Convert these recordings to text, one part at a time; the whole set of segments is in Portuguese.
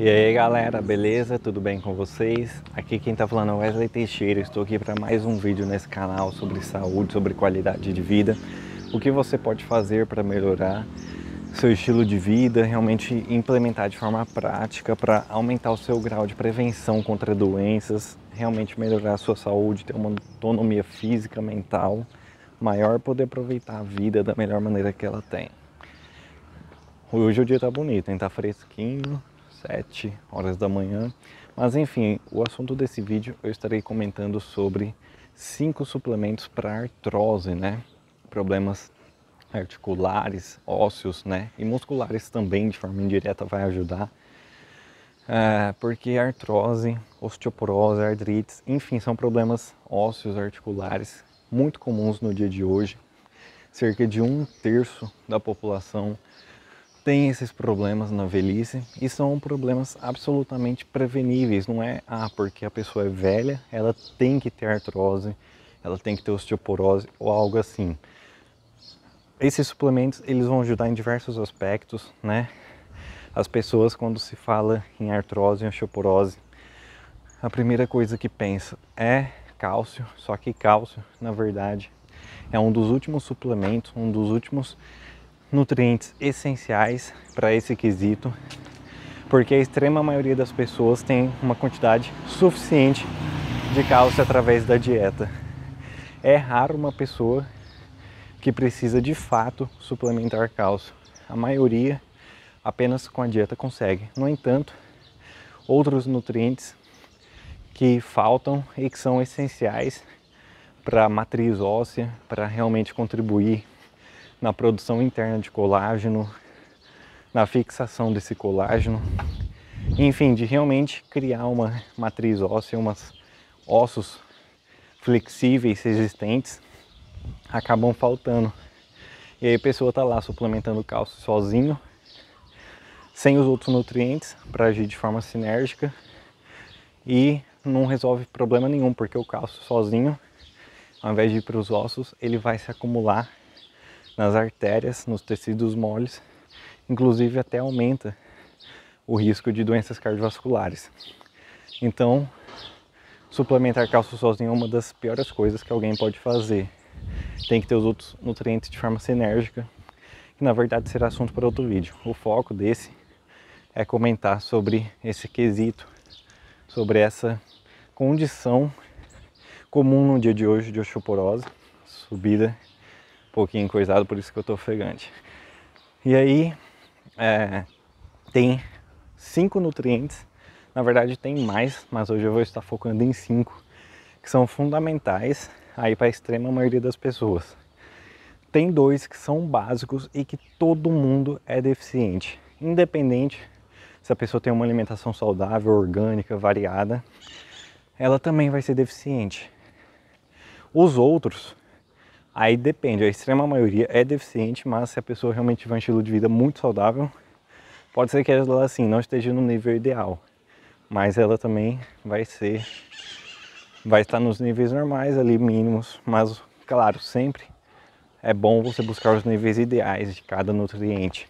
E aí galera, beleza? Tudo bem com vocês? Aqui quem tá falando é Wesley Teixeira, estou aqui para mais um vídeo nesse canal sobre saúde, sobre qualidade de vida, o que você pode fazer para melhorar seu estilo de vida, realmente implementar de forma prática para aumentar o seu grau de prevenção contra doenças, realmente melhorar a sua saúde, ter uma autonomia física, mental maior, poder aproveitar a vida da melhor maneira que ela tem. Hoje o dia tá bonito, hein? Tá fresquinho, 7 horas da manhã. Mas enfim, o assunto desse vídeo eu estarei comentando sobre cinco suplementos para artrose, né? Problemas articulares, ósseos, né? E musculares também, de forma indireta, vai ajudar. É, porque artrose, osteoporose, artrite, enfim, são problemas ósseos, articulares, muito comuns no dia de hoje. Cerca de um terço da população têm esses problemas na velhice e são problemas absolutamente preveníveis. Não é, ah, porque a pessoa é velha, ela tem que ter artrose, ela tem que ter osteoporose ou algo assim. Esses suplementos, eles vão ajudar em diversos aspectos, né? As pessoas, quando se fala em artrose e osteoporose, a primeira coisa que pensa é cálcio, só que cálcio, na verdade, é um dos últimos suplementos, um dos últimos nutrientes essenciais para esse quesito, porque a extrema maioria das pessoas tem uma quantidade suficiente de cálcio através da dieta. É raro uma pessoa que precisa de fato suplementar cálcio. A maioria apenas com a dieta consegue. No entanto, outros nutrientes que faltam e que são essenciais para a matriz óssea, para realmente contribuir na produção interna de colágeno, na fixação desse colágeno, enfim, de realmente criar uma matriz óssea, umas ossos flexíveis, resistentes, acabam faltando. E aí a pessoa está lá suplementando cálcio sozinho, sem os outros nutrientes para agir de forma sinérgica e não resolve problema nenhum, porque o cálcio sozinho, ao invés de ir para os ossos, ele vai se acumular nas artérias, nos tecidos moles, inclusive até aumenta o risco de doenças cardiovasculares. Então, suplementar cálcio sozinho é uma das piores coisas que alguém pode fazer. Tem que ter os outros nutrientes de forma sinérgica, que na verdade será assunto para outro vídeo. O foco desse é comentar sobre esse quesito, sobre essa condição comum no dia de hoje de osteoporose, subida pouquinho coisado, por isso que eu tô ofegante. E aí é, tem cinco nutrientes, na verdade tem mais, mas hoje eu vou estar focando em cinco, que são fundamentais aí para a extrema maioria das pessoas. Tem dois que são básicos e que todo mundo é deficiente, independente se a pessoa tem uma alimentação saudável, orgânica, variada, ela também vai ser deficiente. Os outros Aí depende, a extrema maioria é deficiente, mas se a pessoa realmente tiver um estilo de vida muito saudável, pode ser que ela assim não esteja no nível ideal, mas ela também vai ser vai estar nos níveis normais ali mínimos, mas claro, sempre é bom você buscar os níveis ideais de cada nutriente.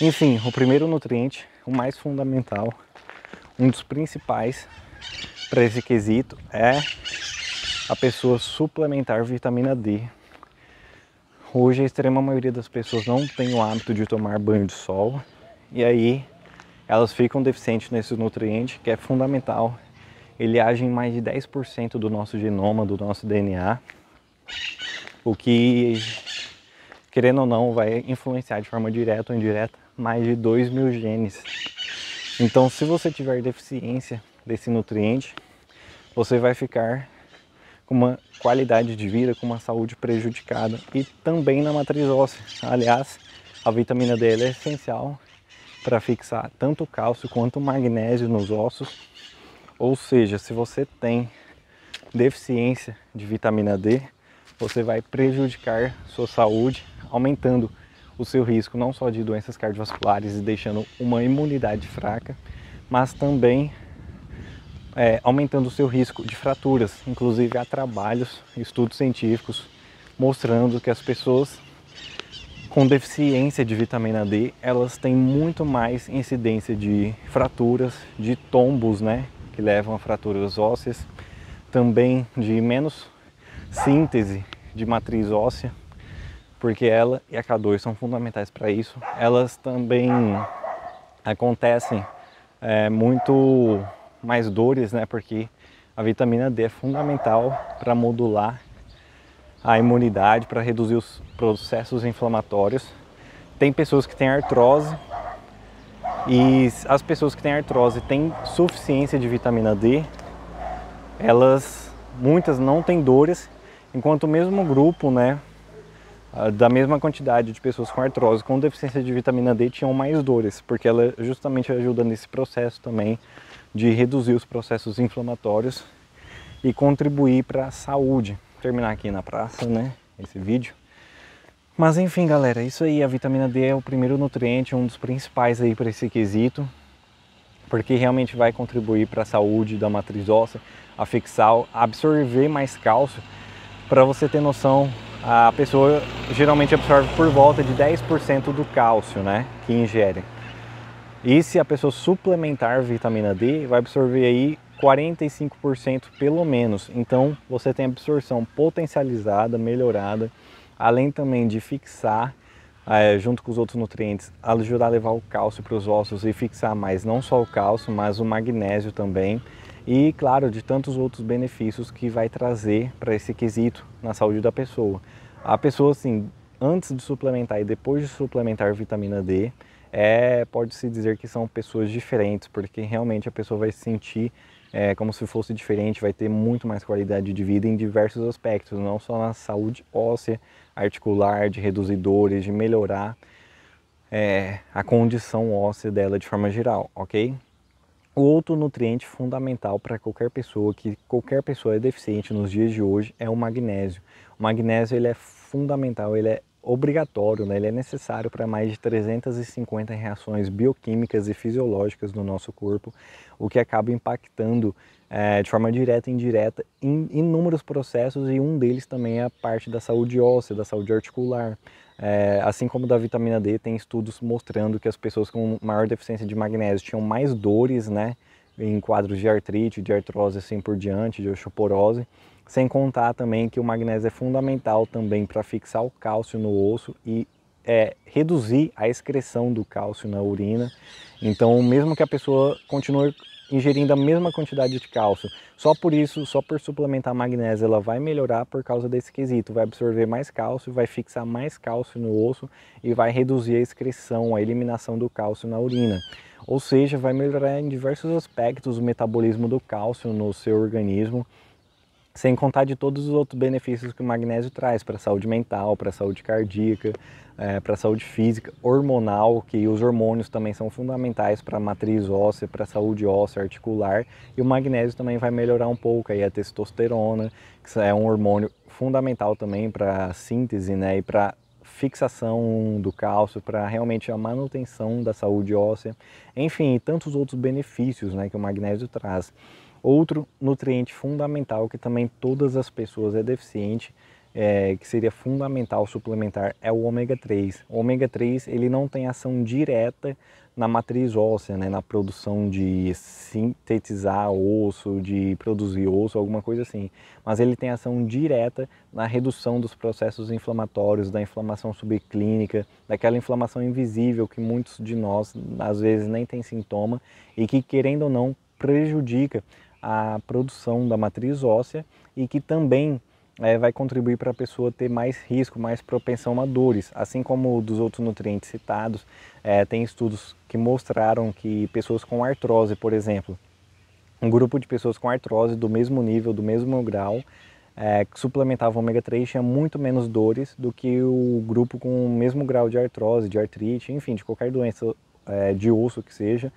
Enfim, o primeiro nutriente, o mais fundamental, um dos principais para esse quesito é a pessoa suplementar vitamina D. Hoje a extrema maioria das pessoas não tem o hábito de tomar banho de sol e aí elas ficam deficientes nesse nutriente que é fundamental. Ele age em mais de 10% do nosso genoma, do nosso DNA, o que, querendo ou não, vai influenciar de forma direta ou indireta mais de 2 mil genes. Então, se você tiver deficiência desse nutriente, você vai ficar com uma qualidade de vida, com uma saúde prejudicada e também na matriz óssea. Aliás, a vitamina D é essencial para fixar tanto cálcio quanto magnésio nos ossos. Ou seja, se você tem deficiência de vitamina D, você vai prejudicar sua saúde, aumentando o seu risco não só de doenças cardiovasculares e deixando uma imunidade fraca, mas também é, aumentando o seu risco de fraturas. Inclusive há trabalhos, estudos científicos mostrando que as pessoas com deficiência de vitamina D, elas têm muito mais incidência de fraturas, de tombos, né, que levam a fraturas ósseas, também de menos síntese de matriz óssea, porque ela e a K2 são fundamentais para isso. Elas também acontecem é, muito mais dores, né? Porque a vitamina D é fundamental para modular a imunidade, para reduzir os processos inflamatórios. Tem pessoas que têm artrose e as pessoas que têm artrose têm suficiência de vitamina D, elas muitas não têm dores, enquanto o mesmo grupo, né, da mesma quantidade de pessoas com artrose com deficiência de vitamina D tinham mais dores, porque ela justamente ajuda nesse processo também de reduzir os processos inflamatórios e contribuir para a saúde. Vou terminar aqui na praça, né? Esse vídeo. Mas enfim, galera, isso aí. A vitamina D é o primeiro nutriente, um dos principais aí para esse quesito, porque realmente vai contribuir para a saúde da matriz óssea, afixar, absorver mais cálcio. Para você ter noção, a pessoa geralmente absorve por volta de 10% do cálcio, né? Que ingere. E se a pessoa suplementar vitamina D, vai absorver aí 45% pelo menos. Então você tem absorção potencializada, melhorada, além também de fixar é, junto com os outros nutrientes, ajudar a levar o cálcio para os ossos e fixar mais não só o cálcio, mas o magnésio também. E claro, de tantos outros benefícios que vai trazer para esse quesito na saúde da pessoa. A pessoa, assim, antes de suplementar e depois de suplementar vitamina D, é, pode-se dizer que são pessoas diferentes, porque realmente a pessoa vai se sentir é, como se fosse diferente, vai ter muito mais qualidade de vida em diversos aspectos, não só na saúde óssea, articular, de reduzir dores, de melhorar é, a condição óssea dela de forma geral, ok? Outro nutriente fundamental para qualquer pessoa, que qualquer pessoa é deficiente nos dias de hoje, é o magnésio. O magnésio ele é fundamental, ele é obrigatório, né? ele é necessário para mais de 350 reações bioquímicas e fisiológicas no nosso corpo, o que acaba impactando é, de forma direta e indireta em inúmeros processos e um deles também é a parte da saúde óssea, da saúde articular. É, assim como da vitamina D, tem estudos mostrando que as pessoas com maior deficiência de magnésio tinham mais dores, né? em quadros de artrite, de artrose assim por diante, de osteoporose. Sem contar também que o magnésio é fundamental também para fixar o cálcio no osso e é, reduzir a excreção do cálcio na urina. Então, mesmo que a pessoa continue ingerindo a mesma quantidade de cálcio. Só por isso, só por suplementar magnésio, ela vai melhorar por causa desse quesito. Vai absorver mais cálcio, vai fixar mais cálcio no osso e vai reduzir a excreção, a eliminação do cálcio na urina. Ou seja, vai melhorar em diversos aspectos o metabolismo do cálcio no seu organismo. Sem contar de todos os outros benefícios que o magnésio traz para a saúde mental, para a saúde cardíaca, é, para a saúde física, hormonal, que os hormônios também são fundamentais para a matriz óssea, para a saúde óssea articular, e o magnésio também vai melhorar um pouco aí a testosterona, que é um hormônio fundamental também para síntese, né, e para fixação do cálcio, para realmente a manutenção da saúde óssea, enfim, tantos outros benefícios, né, que o magnésio traz. Outro nutriente fundamental que também todas as pessoas é deficiente é, que seria fundamental suplementar é o ômega 3. O ômega 3 ele não tem ação direta na matriz óssea, né, na produção de sintetizar osso, de produzir osso, alguma coisa assim. Mas ele tem ação direta na redução dos processos inflamatórios, da inflamação subclínica, daquela inflamação invisível que muitos de nós às vezes nem tem sintoma e que querendo ou não prejudica a produção da matriz óssea e que também é, vai contribuir para a pessoa ter mais risco, mais propensão a dores. Assim como dos outros nutrientes citados, é, tem estudos que mostraram que pessoas com artrose, por exemplo, um grupo de pessoas com artrose do mesmo nível, do mesmo grau, é, que suplementava ômega 3 tinha muito menos dores do que o grupo com o mesmo grau de artrose, de artrite, enfim, de qualquer doença é, de osso que seja,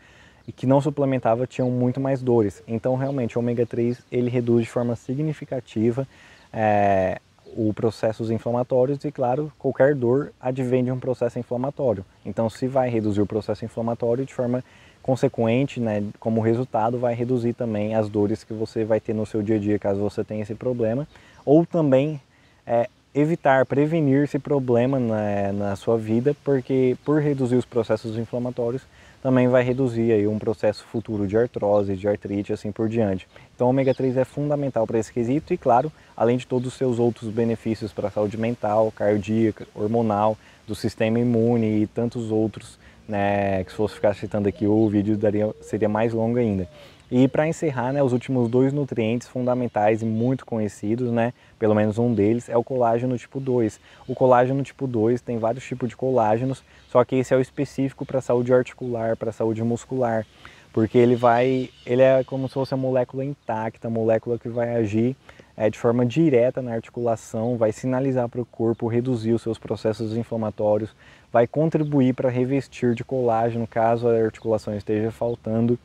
e que não suplementava tinham muito mais dores. Então, realmente, o ômega 3 ele reduz de forma significativa é, o processos inflamatórios e, claro, qualquer dor advém de um processo inflamatório. Então, se vai reduzir o processo inflamatório de forma consequente, né, como resultado, vai reduzir também as dores que você vai ter no seu dia a dia caso você tenha esse problema, ou também é, evitar, prevenir esse problema na, né, na sua vida, porque por reduzir os processos inflamatórios, também vai reduzir aí um processo futuro de artrose, de artrite e assim por diante. Então o ômega 3 é fundamental para esse quesito e claro, além de todos os seus outros benefícios para a saúde mental, cardíaca, hormonal, do sistema imune e tantos outros, né, que se fosse ficar citando aqui o vídeo daria, seria mais longo ainda. E para encerrar, né, os últimos dois nutrientes fundamentais e muito conhecidos, né, pelo menos um deles, é o colágeno tipo 2. O colágeno tipo 2 tem vários tipos de colágenos, só que esse é o específico para a saúde articular, para a saúde muscular, porque ele vai, ele é como se fosse uma molécula intacta, uma molécula que vai agir é, de forma direta na articulação, vai sinalizar para o corpo reduzir os seus processos inflamatórios, vai contribuir para revestir de colágeno caso a articulação esteja faltando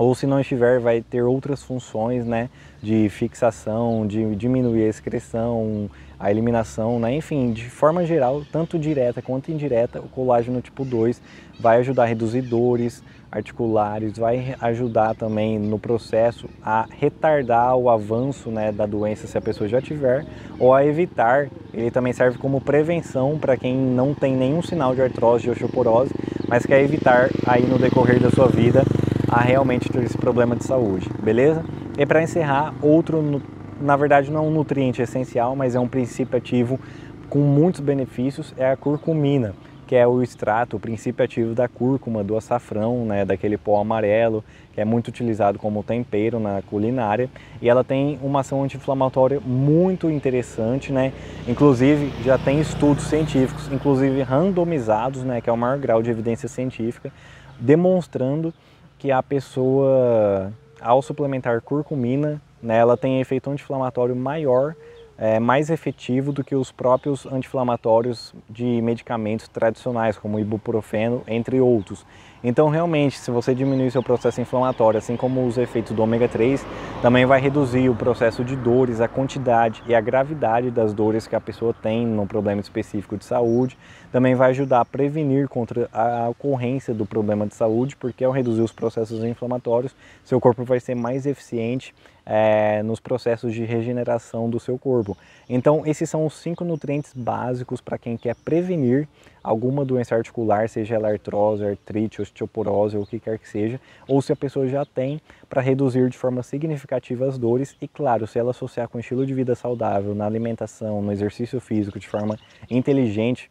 ou se não estiver, vai ter outras funções né, de fixação, de diminuir a excreção, a eliminação, né? enfim, de forma geral, tanto direta quanto indireta, o colágeno tipo 2 vai ajudar a reduzir dores articulares, vai ajudar também no processo a retardar o avanço né, da doença se a pessoa já tiver, ou a evitar. Ele também serve como prevenção para quem não tem nenhum sinal de artrose ou osteoporose, mas quer evitar aí no decorrer da sua vida a realmente ter esse problema de saúde, beleza? E para encerrar, outro, na verdade não é um nutriente essencial, mas é um princípio ativo com muitos benefícios, é a curcumina, que é o extrato, o princípio ativo da cúrcuma, do açafrão, né, daquele pó amarelo, que é muito utilizado como tempero na culinária, e ela tem uma ação anti-inflamatória muito interessante, né? Inclusive, já tem estudos científicos, inclusive randomizados, né, que é o maior grau de evidência científica, demonstrando que a pessoa, ao suplementar curcumina, né, ela tem efeito anti-inflamatório maior, é, mais efetivo do que os próprios anti-inflamatórios de medicamentos tradicionais, como ibuprofeno, entre outros. Então, realmente, se você diminuir seu processo inflamatório, assim como os efeitos do ômega 3, também vai reduzir o processo de dores, a quantidade e a gravidade das dores que a pessoa tem num problema específico de saúde também vai ajudar a prevenir contra a ocorrência do problema de saúde, porque ao reduzir os processos inflamatórios, seu corpo vai ser mais eficiente é, nos processos de regeneração do seu corpo. Então, esses são os cinco nutrientes básicos para quem quer prevenir alguma doença articular, seja ela artrose, artrite, osteoporose ou o que quer que seja, ou se a pessoa já tem, para reduzir de forma significativa as dores e, claro, se ela associar com estilo de vida saudável, na alimentação, no exercício físico de forma inteligente,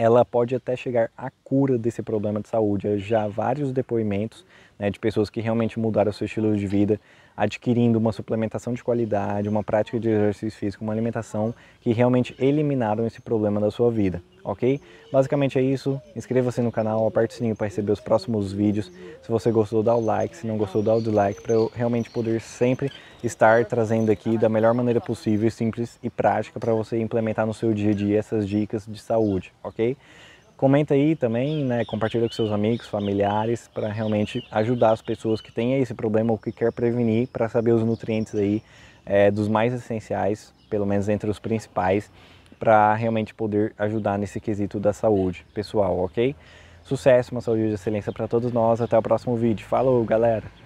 ela pode até chegar à cura desse problema de saúde. Já vários depoimentos né, de pessoas que realmente mudaram seu estilo de vida, adquirindo uma suplementação de qualidade, uma prática de exercício físico, uma alimentação que realmente eliminaram esse problema da sua vida, ok? Basicamente é isso. Inscreva-se no canal, aperte o sininho para receber os próximos vídeos. Se você gostou, dá o like. Se não gostou, dá o dislike para eu realmente poder sempre estar trazendo aqui da melhor maneira possível, simples e prática para você implementar no seu dia a dia essas dicas de saúde, ok? comenta aí também, né, compartilha com seus amigos, familiares, para realmente ajudar as pessoas que têm esse problema ou que quer prevenir, para saber os nutrientes aí é, dos mais essenciais, pelo menos entre os principais, para realmente poder ajudar nesse quesito da saúde pessoal, ok? Sucesso, uma saúde de excelência para todos nós. Até o próximo vídeo. Falou, galera!